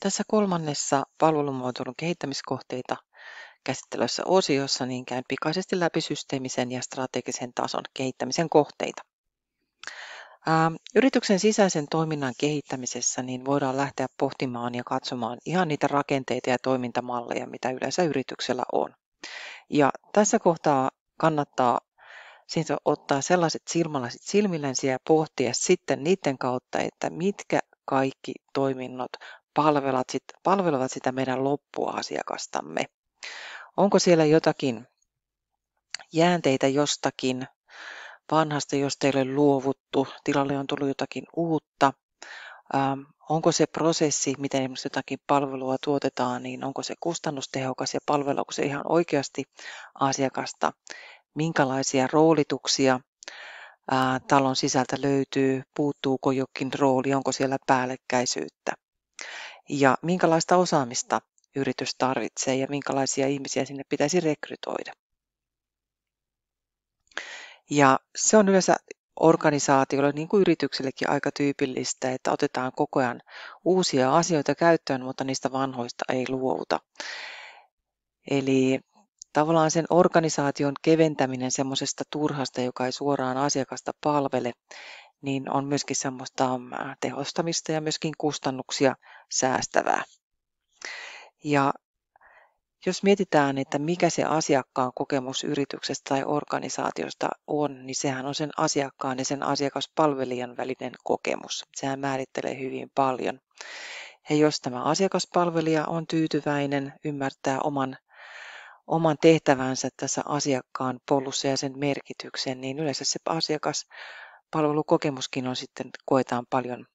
Tässä kolmannessa palvelumuotoilun kehittämiskohteita käsittelyssä osiossa niin käyn pikaisesti läpi systeemisen ja strategisen tason kehittämisen kohteita. Ähm, yrityksen sisäisen toiminnan kehittämisessä niin voidaan lähteä pohtimaan ja katsomaan ihan niitä rakenteita ja toimintamalleja, mitä yleensä yrityksellä on. Ja tässä kohtaa kannattaa siis ottaa sellaiset silmälasit silmillänsä ja pohtia sitten niiden kautta, että mitkä kaikki toiminnot palvelevat, sit, palvelevat sitä meidän loppuasiakastamme. Onko siellä jotakin jäänteitä jostakin vanhasta, jos teille on luovuttu, tilalle on tullut jotakin uutta. Ähm, onko se prosessi, miten esimerkiksi jotakin palvelua tuotetaan, niin onko se kustannustehokas ja palveleeko se ihan oikeasti asiakasta? Minkälaisia roolituksia äh, talon sisältä löytyy? Puuttuuko jokin rooli? Onko siellä päällekkäisyyttä? ja minkälaista osaamista yritys tarvitsee ja minkälaisia ihmisiä sinne pitäisi rekrytoida. Ja se on yleensä organisaatiolle, niin kuin yrityksellekin aika tyypillistä, että otetaan koko ajan uusia asioita käyttöön, mutta niistä vanhoista ei luovuta. Eli tavallaan sen organisaation keventäminen semmoisesta turhasta, joka ei suoraan asiakasta palvele, niin on myöskin semmoista ähm, tehostamista ja myöskin kustannuksia säästävää. Ja jos mietitään, että mikä se asiakkaan kokemus yrityksestä tai organisaatiosta on, niin sehän on sen asiakkaan ja sen asiakaspalvelijan välinen kokemus. Sehän määrittelee hyvin paljon. Ja jos tämä asiakaspalvelija on tyytyväinen, ymmärtää oman, oman tehtävänsä tässä asiakkaan polussa ja sen merkityksen, niin yleensä se asiakas palvelukokemuskin on sitten, koetaan paljon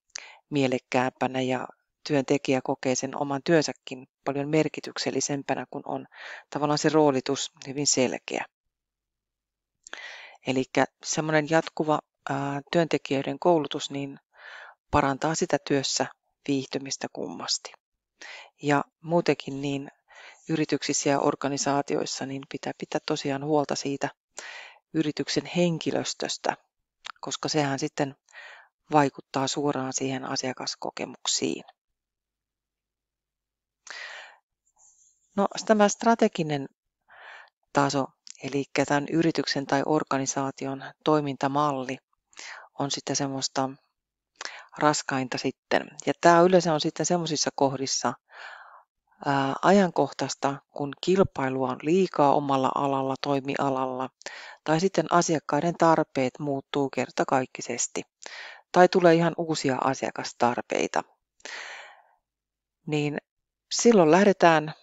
mielekkäämpänä ja työntekijä kokee sen oman työnsäkin paljon merkityksellisempänä, kun on tavallaan se roolitus hyvin selkeä. Eli semmoinen jatkuva ää, työntekijöiden koulutus niin parantaa sitä työssä viihtymistä kummasti. Ja muutenkin niin yrityksissä ja organisaatioissa niin pitää pitää tosiaan huolta siitä yrityksen henkilöstöstä, koska sehän sitten vaikuttaa suoraan siihen asiakaskokemuksiin. No, tämä strateginen taso, eli tämän yrityksen tai organisaation toimintamalli, on sitten semmoista raskainta sitten. Ja tämä yleensä on sitten semmoisissa kohdissa, ajankohtaista, kun kilpailua on liikaa omalla alalla, toimialalla, tai sitten asiakkaiden tarpeet muuttuu kertakaikkisesti, tai tulee ihan uusia asiakastarpeita. Niin silloin lähdetään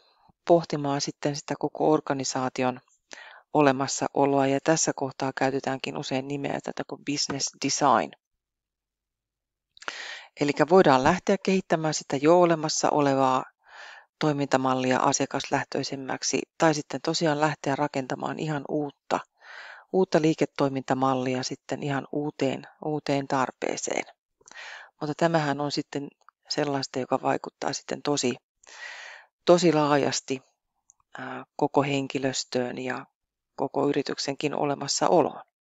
pohtimaan sitten sitä koko organisaation olemassaoloa ja tässä kohtaa käytetäänkin usein nimeä tätä kuin business design. Eli voidaan lähteä kehittämään sitä jo olemassa olevaa toimintamallia asiakaslähtöisemmäksi tai sitten tosiaan lähteä rakentamaan ihan uutta, uutta liiketoimintamallia sitten ihan uuteen, uuteen tarpeeseen. Mutta tämähän on sitten sellaista, joka vaikuttaa sitten tosi, tosi laajasti koko henkilöstöön ja koko yrityksenkin olemassaoloon.